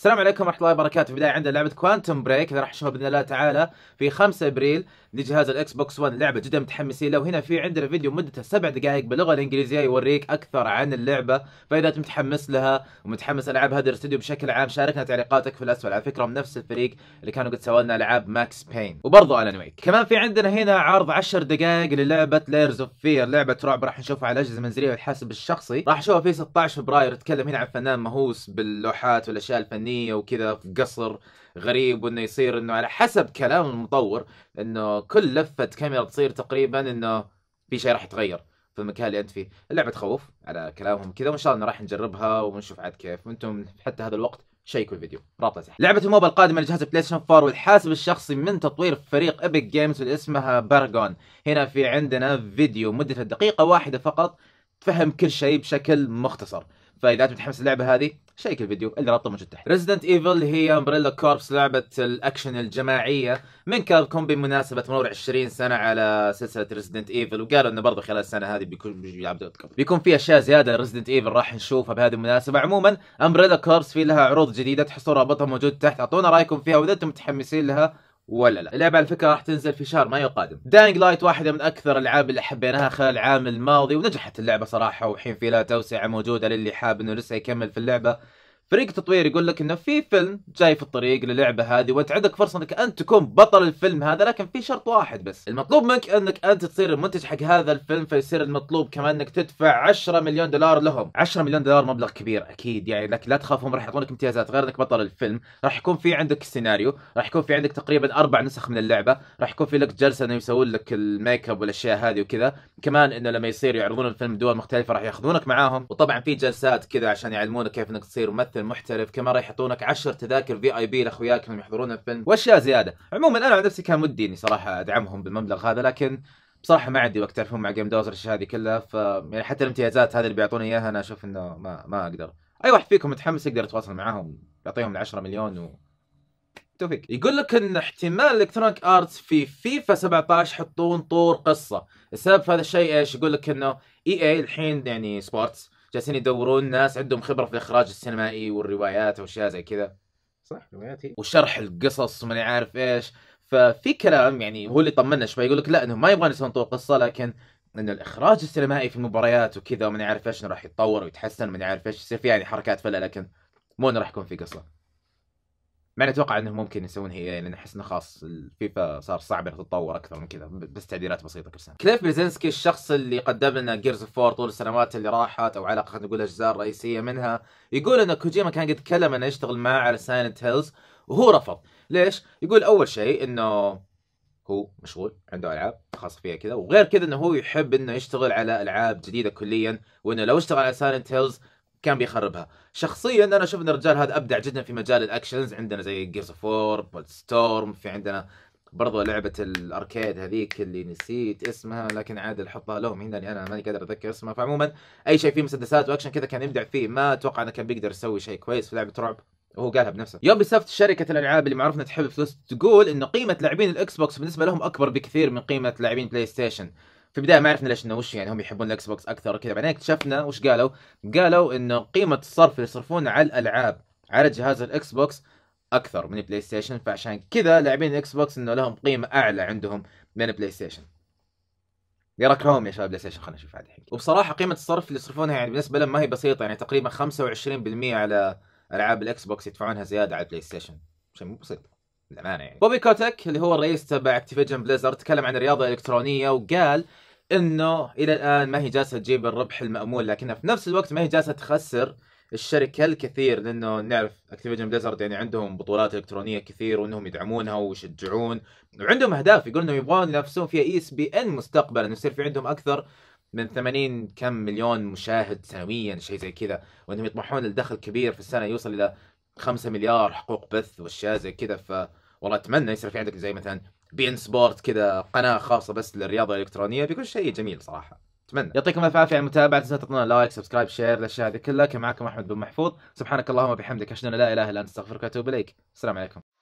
السلام عليكم ورحمه الله وبركاته في البدايه عندنا لعبه كوانتم بريك اللي راح نشوفها باذن الله تعالى في 5 ابريل لجهاز الاكس بوكس 1 لعبه جدا متحمسين لو هنا في عندنا فيديو مدته سبع دقائق باللغه الانجليزيه يوريك اكثر عن اللعبه فاذا انت متحمس لها ومتحمس العاب هذا الاستوديو بشكل عام شاركنا تعليقاتك في الاسفل على فكره من نفس الفريق اللي كانوا قد سووا لنا العاب ماكس بين وبرضه الان ويك كمان في عندنا هنا عرض 10 دقائق للعبه لايرز اوف فير لعبه رعب راح نشوفها على الاجهزه المنزليه والحاسب الشخصي راح نشوفها في 16 فبراير تتكلم هنا عن فنان مهووس باللوحات والاشياء الفنيه فنيه وكذا في قصر غريب وانه يصير انه على حسب كلام المطور انه كل لفه كاميرا تصير تقريبا انه في شيء راح يتغير في المكان اللي انت فيه، اللعبه تخوف على كلامهم كذا وان شاء الله راح نجربها ونشوف عاد كيف، وانتم حتى هذا الوقت شيكوا الفيديو رابطه تحت لعبه الموبا القادمه لجهاز بلاي ستيشن 4 والحاسب الشخصي من تطوير فريق ايبك جيمز اللي اسمها باراجون هنا في عندنا فيديو مدته دقيقه واحده فقط تفهم كل شيء بشكل مختصر فاذا انت متحمس اللعبه هذه شيك الفيديو اللي رابطه موجود تحت ريزيدنت ايفل هي امبريلا كوربس لعبه الاكشن الجماعيه من كابكوم بمناسبه مرور 20 سنه على سلسله ريزيدنت ايفل وقالوا انه برضه خلال السنه هذه بيكون بيكون في اشياء زياده ريزيدنت ايفل راح نشوفها بهذه المناسبه عموما امبريلا كوربس في لها عروض جديده تحصل رابطها موجود تحت اعطونا رايكم فيها واذا انتم متحمسين لها ولا لا اللعبه على فكره راح تنزل في شهر مايو القادم داينج لايت واحده من اكثر الالعاب اللي حبيناها خلال العام الماضي ونجحت اللعبه صراحه وحين في لها توسعه موجوده للي حاب انه لسه يكمل في اللعبه فريق التطوير يقول لك انه في فيلم جاي في الطريق للعبه هذه وانت عندك فرصه انك انت تكون بطل الفيلم هذا لكن في شرط واحد بس المطلوب منك انك انت تصير المنتج حق هذا الفيلم فيصير المطلوب كمان انك تدفع 10 مليون دولار لهم 10 مليون دولار مبلغ كبير اكيد يعني لك لا تخاف هم راح يعطونك امتيازات غير انك بطل الفيلم راح يكون في عندك سيناريو راح يكون في عندك تقريبا اربع نسخ من اللعبه راح يكون في لك جلسه انه يسوون لك الميك اب والاشياء هذه وكذا كمان انه لما يصير يعرضون الفيلم دول مختلفه راح ياخذونك معاهم وطبعا في جلسات كذا عشان يعلمونك كيف انك تصير ممثل المحترف كما راح يعطونك 10 تذاكر في اي بي لاخوياك اللي يحضرون الفيلم واشياء زياده عموما انا عن نفسي كان ودي اني صراحه ادعمهم بالمبلغ هذا لكن بصراحه ما عندي وقت تعرفون مع جيم دوزر الاشياء هذه كلها ف يعني حتى الامتيازات هذه اللي بيعطوني اياها انا اشوف انه ما ما اقدر اي واحد فيكم متحمس يقدر يتواصل معاهم يعطيهم ال 10 مليون و توفيق يقول لك ان احتمال الكترونيك ارتس في فيفا 17 يحطون طور قصه السبب في هذا الشيء ايش يقول لك انه اي e اي الحين يعني سبورتس جالسين يدورون ناس عندهم خبره في الاخراج السينمائي والروايات واشياء زي كذا صح روايات وشرح القصص وما عارف ايش ففي كلام يعني هو اللي طمنا شوي يقول لك لا انه ما يبغون يسوون طول قصه لكن ان الاخراج السينمائي في المباريات وكذا وما عارف ايش راح يتطور ويتحسن وما عارف ايش يصير في يعني حركات فله لكن مو انه راح يكون في قصه ما اتوقع انهم ممكن يسوون هي لان احس انه خلاص الفيفا صار صعب انها تتطور اكثر من كذا بس تعديلات بسيطه كل سنه. كليف بيزنسكي الشخص اللي قدم لنا جيرز فور طول السنوات اللي راحت او على الاقل خلينا نقول اجزاء رئيسيه منها يقول ان كوجيما كان قد تكلم انه يشتغل معه على سايلنت هيلز وهو رفض. ليش؟ يقول اول شيء انه هو مشغول عنده العاب خاصه فيها كذا وغير كذا انه هو يحب انه يشتغل على العاب جديده كليا وانه لو اشتغل على سايلنت هيلز كان بيخربها شخصيا انا اشوف ان الرجال هذا ابدع جدا في مجال الاكشنز عندنا زي جيرز اوف وور ستورم في عندنا برضو لعبة الاركيد هذيك اللي نسيت اسمها لكن عادل حطها لهم هنا لاني انا ماني قادر اتذكر اسمها فعموما اي شيء فيه مسدسات واكشن كذا كان يبدع فيه ما اتوقع انه كان بيقدر يسوي شيء كويس في لعبة رعب وهو قالها بنفسه يوبي سوفت شركه الالعاب اللي معروفة تحب فلوس تقول انه قيمه لاعبين الاكس بوكس بالنسبه لهم اكبر بكثير من قيمه لاعبين بلاي ستيشن في البدايه ما عرفنا ليش انه وش يعني هم يحبون الاكس بوكس اكثر وكذا بعدين اكتشفنا وش قالوا قالوا انه قيمه الصرف اللي يصرفونه على الالعاب على جهاز الاكس بوكس اكثر من البلاي ستيشن فعشان كذا لاعبين الاكس بوكس انه لهم قيمه اعلى عندهم من البلاي ستيشن يراكم يا شباب بلاي ستيشن خلينا نشوف الحين وبصراحه قيمه الصرف اللي يصرفونها يعني بالنسبه لهم ما هي بسيطه يعني تقريبا 25% على العاب الاكس بوكس يدفعونها زياده على البلاي ستيشن شيء مو بسيط للامانه يعني بوبي كوتك اللي هو الرئيس تبع اكتيفيجن بليزر تكلم عن الرياضه الالكترونيه وقال انه الى الان ما هي جالسه تجيب الربح المامول لكنها في نفس الوقت ما هي جالسه تخسر الشركه الكثير لانه نعرف اكتيفيجن بليزرد يعني عندهم بطولات الكترونيه كثير وانهم يدعمونها ويشجعون وعندهم اهداف يقول انهم يبغون ينافسون فيها اي اس بي ان مستقبلا يصير في عندهم اكثر من 80 كم مليون مشاهد سنويا شيء زي كذا وانهم يطمحون لدخل كبير في السنه يوصل الى 5 مليار حقوق بث واشياء زي كذا ف والله اتمنى يصير في عندك زي مثلا بي ان سبورت كذا قناه خاصه بس للرياضه الالكترونيه بيكون شيء جميل صراحه اتمنى يعطيكم الف عافيه على المتابعه لا تنسوا تعطونا لايك سبسكرايب شير الاشياء هذه كلها كان معكم احمد بن محفوظ سبحانك اللهم وبحمدك اشهد ان لا اله الا انت استغفرك واتوب اليك السلام عليكم